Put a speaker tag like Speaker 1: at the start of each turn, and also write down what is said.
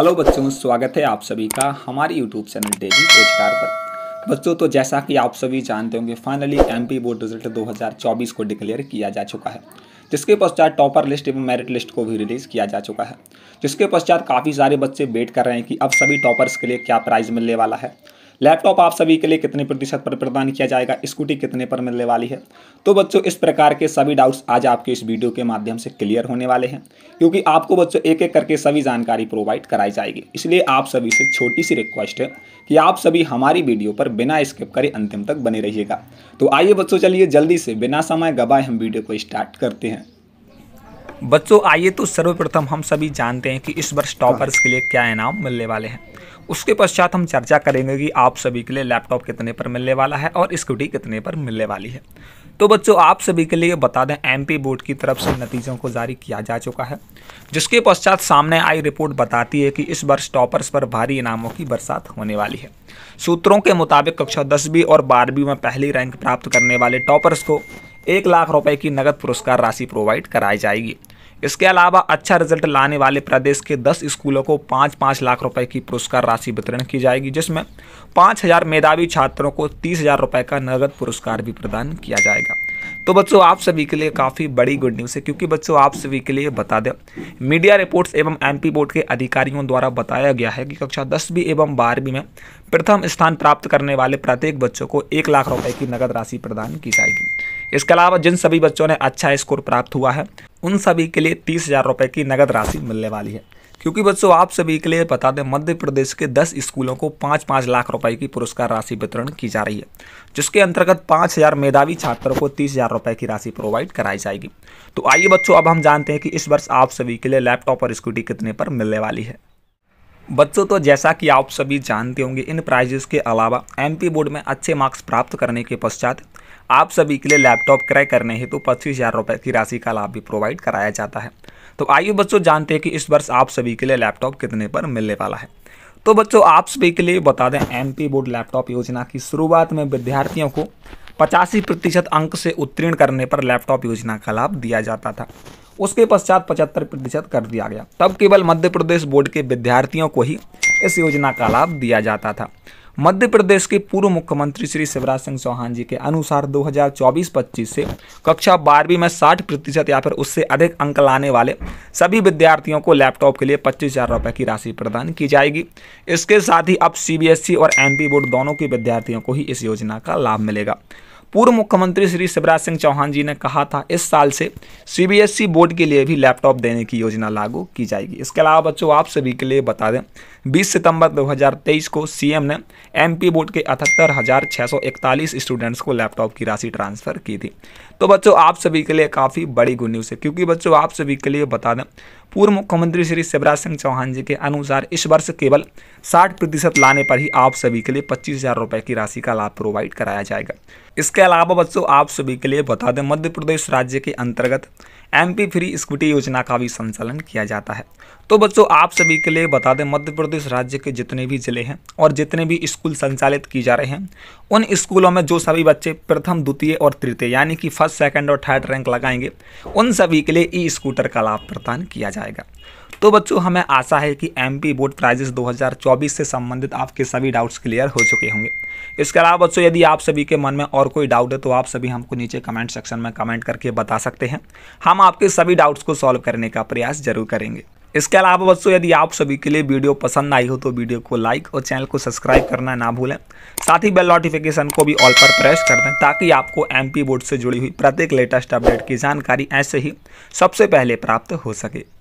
Speaker 1: hello बच्चों स्वागत है आप सभी का हमारे यूट्यूब चैनल डेली रोजगार पर बच्चों तो जैसा कि आप सभी जानते होंगे फाइनली एमपी बोर्ड रिजल्ट 2024 को डिक्लेयर किया जा चुका है जिसके पश्चात टॉपर लिस्ट एवं मेरिट लिस्ट को भी रिलीज़ किया जा चुका है जिसके पश्चात काफ़ी सारे बच्चे वेट कर रहे हैं कि अब सभी टॉपर्स के लिए क्या प्राइज़ मिलने वाला है लैपटॉप आप सभी के लिए कितने प्रतिशत पर प्रदान किया जाएगा स्कूटी कितने पर मिलने वाली है तो बच्चों इस प्रकार के सभी डाउट्स आज आपके इस वीडियो के माध्यम से क्लियर होने वाले हैं क्योंकि आपको बच्चों एक एक करके सभी जानकारी प्रोवाइड कराई जाएगी इसलिए आप सभी से छोटी सी रिक्वेस्ट है कि आप सभी हमारी वीडियो पर बिना स्किप करे अंतिम तक बने रहिएगा तो आइए बच्चों चलिए जल्दी से बिना समय गवाए हम वीडियो को स्टार्ट करते हैं बच्चों आइए तो सर्वप्रथम हम सभी जानते हैं कि इस वर्ष टॉपर्स के लिए क्या इनाम मिलने वाले हैं उसके पश्चात हम चर्चा करेंगे कि आप सभी के लिए लैपटॉप कितने पर मिलने वाला है और स्कूटी कितने पर मिलने वाली है तो बच्चों आप सभी के लिए बता दें एमपी बोर्ड की तरफ से नतीजों को जारी किया जा चुका है जिसके पश्चात सामने आई रिपोर्ट बताती है कि इस वर्ष टॉपर्स पर भारी इनामों की बरसात होने वाली है सूत्रों के मुताबिक कक्षा दसवीं और बारहवीं में पहली रैंक प्राप्त करने वाले टॉपर्स को एक लाख रुपए की नगद पुरस्कार राशि प्रोवाइड कराई जाएगी इसके अलावा अच्छा रिजल्ट लाने वाले प्रदेश के दस स्कूलों को पाँच पाँच लाख रुपए की पुरस्कार राशि वितरण की जाएगी जिसमें पाँच हज़ार मेधावी छात्रों को तीस हज़ार रुपये का नगद पुरस्कार भी प्रदान किया जाएगा तो बच्चों आप सभी के लिए काफ़ी बड़ी गुड न्यूज़ है क्योंकि बच्चों आप सभी के लिए बता दें मीडिया रिपोर्ट्स एवं एमपी बोर्ड के अधिकारियों द्वारा बताया गया है कि कक्षा दसवीं एवं बारहवीं में प्रथम स्थान प्राप्त करने वाले प्रत्येक बच्चों को एक लाख रुपये की नकद राशि प्रदान की जाएगी इसके अलावा जिन सभी बच्चों ने अच्छा स्कोर प्राप्त हुआ है उन सभी के लिए तीस हज़ार रुपये की नगद राशि मिलने वाली है क्योंकि बच्चों आप सभी के लिए बता दें मध्य प्रदेश के 10 स्कूलों को पाँच पाँच लाख रुपए की पुरस्कार राशि वितरण की जा रही है जिसके अंतर्गत पाँच हज़ार मेधावी छात्रों को तीस हज़ार रुपये की राशि प्रोवाइड कराई जाएगी तो आइए बच्चों अब हम जानते हैं कि इस वर्ष आप सभी के लिए लैपटॉप और स्कूटी कितने पर मिलने वाली है बच्चों तो जैसा कि आप सभी जानते होंगे इन प्राइजेस के अलावा एम बोर्ड में अच्छे मार्क्स प्राप्त करने के पश्चात आप सभी के लिए लैपटॉप क्रय करने हेतु तो पच्चीस हज़ार रुपये की राशि का लाभ भी प्रोवाइड कराया जाता है तो आइए बच्चों जानते हैं कि इस वर्ष आप सभी के लिए लैपटॉप कितने पर मिलने वाला है तो बच्चों आप सभी के लिए बता दें एम बोर्ड लैपटॉप योजना की शुरुआत में विद्यार्थियों को पचासी प्रतिशत अंक से उत्तीर्ण करने पर लैपटॉप योजना का लाभ दिया जाता था उसके पश्चात पचहत्तर प्रतिशत कर दिया गया तब केवल मध्य प्रदेश बोर्ड के विद्यार्थियों को ही इस योजना का लाभ दिया जाता था मध्य प्रदेश के पूर्व मुख्यमंत्री श्री शिवराज सिंह चौहान जी के अनुसार 2024-25 से कक्षा बारहवीं में 60 प्रतिशत या फिर उससे अधिक अंक लाने वाले सभी विद्यार्थियों को लैपटॉप के लिए पच्चीस हज़ार रुपये की राशि प्रदान की जाएगी इसके साथ ही अब सी e और एम बोर्ड दोनों के विद्यार्थियों को ही इस योजना का लाभ मिलेगा पूर्व मुख्यमंत्री श्री शिवराज सिंह चौहान जी ने कहा था इस साल से सीबीएसई e बोर्ड के लिए भी लैपटॉप देने की योजना लागू की जाएगी इसके अलावा बच्चों आप सभी के लिए बता दें 20 सितंबर 2023 को सीएम ने एमपी बोर्ड के अठहत्तर स्टूडेंट्स को लैपटॉप की राशि ट्रांसफ़र की थी तो बच्चों आप सभी के लिए काफ़ी बड़ी गुड न्यूज़ है क्योंकि बच्चों आप सभी के लिए बता दें पूर्व मुख्यमंत्री श्री शिवराज सिंह चौहान जी के अनुसार इस वर्ष केवल 60 प्रतिशत लाने पर ही आप सभी के लिए पच्चीस हज़ार रुपये की राशि का लाभ प्रोवाइड कराया जाएगा इसके अलावा बच्चों आप सभी के लिए बता दें मध्य प्रदेश राज्य के अंतर्गत एमपी फ्री स्कूटी योजना का भी संचालन किया जाता है तो बच्चों आप सभी के लिए बता दें मध्य प्रदेश राज्य के जितने भी जिले हैं और जितने भी स्कूल संचालित किए जा रहे हैं उन स्कूलों में जो सभी बच्चे प्रथम द्वितीय और तृतीय यानी कि फर्स्ट सेकेंड और थर्ड रैंक लगाएंगे उन सभी के लिए ई स्कूटर का लाभ प्रदान किया जाएगा तो बच्चों हमें आशा है कि एम पी बोर्ड प्राइजेस 2024 से संबंधित आपके सभी डाउट्स क्लियर हो चुके होंगे इसके अलावा बच्चों यदि आप सभी के मन में और कोई डाउट है तो आप सभी हमको नीचे कमेंट सेक्शन में कमेंट करके बता सकते हैं हम आपके सभी डाउट्स को सॉल्व करने का प्रयास जरूर करेंगे इसके अलावा बच्चों यदि आप सभी के लिए वीडियो पसंद आई हो तो वीडियो को लाइक और चैनल को सब्सक्राइब करना ना भूलें साथ ही बेल नोटिफिकेशन को भी ऑल पर प्रेस कर दें ताकि आपको एमपी बोर्ड से जुड़ी हुई प्रत्येक लेटेस्ट अपडेट की जानकारी ऐसे ही सबसे पहले प्राप्त हो सके